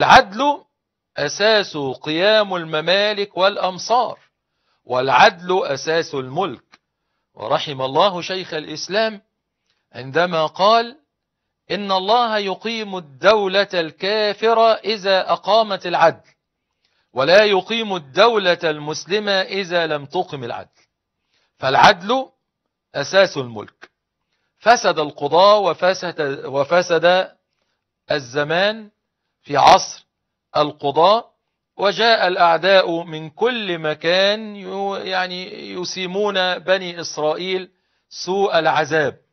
العدل أساس قيام الممالك والأمصار والعدل أساس الملك ورحم الله شيخ الإسلام عندما قال إن الله يقيم الدولة الكافرة إذا أقامت العدل ولا يقيم الدولة المسلمة إذا لم تقم العدل فالعدل أساس الملك فسد القضاء وفسد, وفسد الزمان في عصر القضاء وجاء الأعداء من كل مكان يعني يسيمون بني إسرائيل سوء العذاب